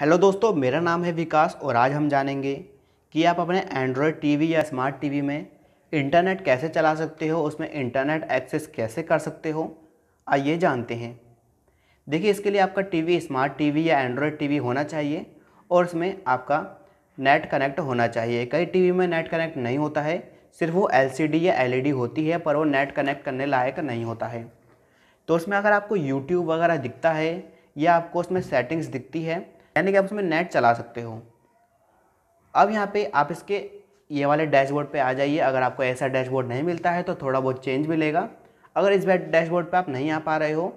hello दोस्तों मेरा नाम है विकास और आज हम जानेंगे कि आप अपने एंड्रॉयड टीवी या स्मार्ट टीवी में इंटरनेट कैसे चला सकते हो उसमें इंटरनेट एक्सेस कैसे कर सकते हो आइए जानते हैं देखिए इसके लिए आपका टीवी स्मार्ट टीवी या एंड्रॉयड टीवी होना चाहिए और उसमें आपका नेट कनेक्ट होना चाहिए कई टी में नेट कनेक्ट नहीं होता है सिर्फ वो एल या एल e होती है पर वो नेट कनेक्ट करने लायक नहीं होता है तो उसमें अगर आपको यूट्यूब वगैरह दिखता है या आपको उसमें सेटिंग्स दिखती है यानी कि आप उसमें नेट चला सकते हो अब यहाँ पे आप इसके ये वाले डैशबोर्ड पे आ जाइए अगर आपको ऐसा डैशबोर्ड नहीं मिलता है तो थोड़ा बहुत चेंज मिलेगा अगर इस डैशबोर्ड पे आप नहीं आ पा रहे हो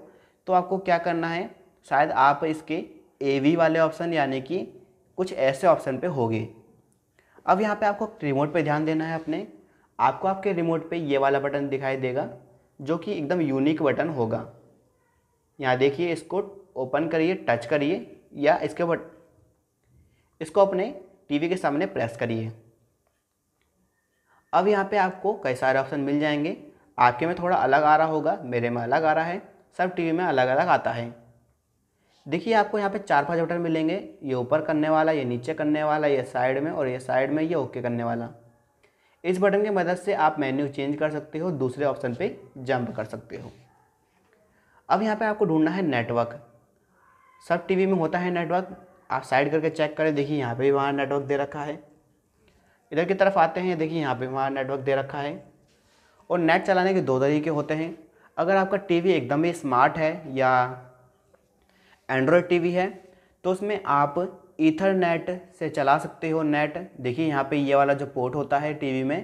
तो आपको क्या करना है शायद आप इसके ए वाले ऑप्शन यानी कि कुछ ऐसे ऑप्शन पे होगे अब यहाँ पे आपको रिमोट पे ध्यान देना है अपने आपको आपके रिमोट पे ये वाला बटन दिखाई देगा जो कि एकदम यूनिक बटन होगा यहाँ देखिए इसको ओपन करिए टच करिए या इसके ऊपर इसको अपने टीवी के सामने प्रेस करिए अब यहाँ पे आपको कई सारे ऑप्शन मिल जाएंगे आपके में थोड़ा अलग आ रहा होगा मेरे में अलग आ रहा है सब टीवी में अलग अलग आता है देखिए आपको यहाँ पे चार पांच बटन मिलेंगे ये ऊपर करने वाला ये नीचे करने वाला ये साइड में और ये साइड में ये ओके करने वाला इस बटन की मदद से आप मेन्यू चेंज कर सकते हो दूसरे ऑप्शन पर जम्प कर सकते हो अब यहाँ पर आपको ढूंढना है नेटवर्क सब टीवी में होता है नेटवर्क आप साइड करके चेक करें देखिए यहाँ पे भी वहाँ नेटवर्क दे रखा है इधर की तरफ आते हैं देखिए यहाँ पे वहाँ नेटवर्क दे रखा है और नेट चलाने के दो तरीके होते हैं अगर आपका टीवी एकदम ही स्मार्ट है या एंड्रॉयड टीवी है तो उसमें आप ईथरनेट से चला सकते हो नेट देखिए यहाँ पे ये वाला जो पोर्ट होता है टीवी में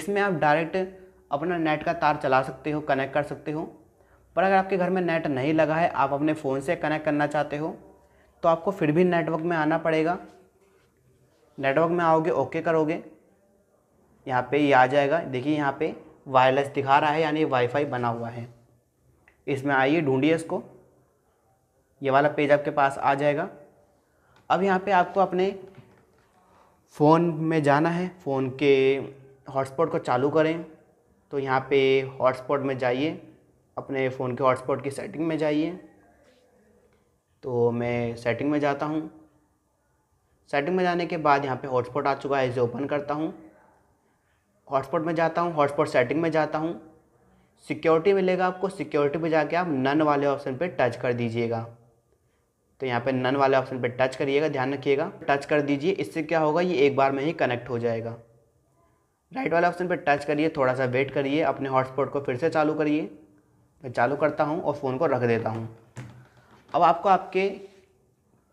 इसमें आप डायरेक्ट अपना नेट का तार चला सकते हो कनेक्ट कर सकते हो पर अगर आपके घर में नेट नहीं लगा है आप अपने फ़ोन से कनेक्ट करना चाहते हो तो आपको फिर भी नेटवर्क में आना पड़ेगा नेटवर्क में आओगे ओके करोगे यहाँ पे ये आ जाएगा देखिए यहाँ पे वायरलेस दिखा रहा है यानी वाईफाई बना हुआ है इसमें आइए ढूंढिए इसको ये वाला पेज आपके पास आ जाएगा अब यहाँ पे आपको अपने फ़ोन में जाना है फ़ोन के हॉटस्पॉट को चालू करें तो यहाँ पे हॉटस्पॉट में जाइए अपने फ़ोन के हॉटस्पॉट की सेटिंग में जाइए तो मैं सेटिंग में जाता हूँ सेटिंग में जाने के बाद यहाँ पे हॉटस्पॉट आ चुका है इसे ओपन करता हूँ हॉटस्पॉट में जाता हूँ हॉटस्पॉट सेटिंग में जाता हूँ सिक्योरिटी मिलेगा आपको सिक्योरिटी पे जाके आप नन वाले ऑप्शन पे टच कर दीजिएगा तो यहाँ पे नन वाले ऑप्शन पे टच करिएगा ध्यान रखिएगा टच कर दीजिए इससे क्या होगा ये एक बार में ही कनेक्ट हो जाएगा राइट वाले ऑप्शन पर टच करिए थोड़ा सा वेट करिए अपने हॉटस्पॉट को फिर से चालू करिए मैं चालू करता हूँ और फ़ोन को रख देता हूँ अब आपको आपके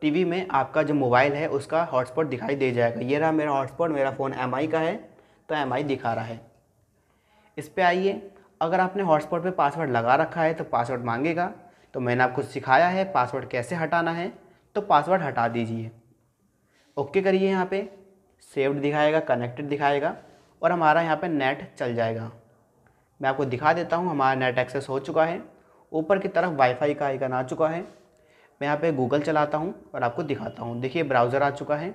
टीवी में आपका जो मोबाइल है उसका हॉटस्पॉट दिखाई दे जाएगा ये रहा मेरा हॉटस्पॉट मेरा फ़ोन एम का है तो एम दिखा रहा है इस पर आइए अगर आपने हॉटस्पॉट पे पासवर्ड लगा रखा है तो पासवर्ड मांगेगा तो मैंने आपको सिखाया है पासवर्ड कैसे हटाना है तो पासवर्ड हटा दीजिए ओके करिए यहाँ पे सेव्ड दिखाएगा कनेक्टेड दिखाएगा और हमारा यहाँ पे नेट चल जाएगा मैं आपको दिखा देता हूँ हमारा नेट एक्सेस हो चुका है ऊपर की तरफ वाईफाई का आइकन आ चुका है मैं यहाँ पे गूगल चलाता हूँ और आपको दिखाता हूँ देखिए ब्राउज़र आ चुका है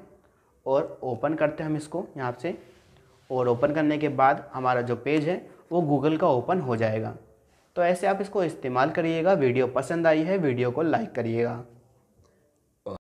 और ओपन करते हैं हम इसको यहाँ से और ओपन करने के बाद हमारा जो पेज है वो गूगल का ओपन हो जाएगा तो ऐसे आप इसको इस्तेमाल करिएगा वीडियो पसंद आई है वीडियो को लाइक करिएगा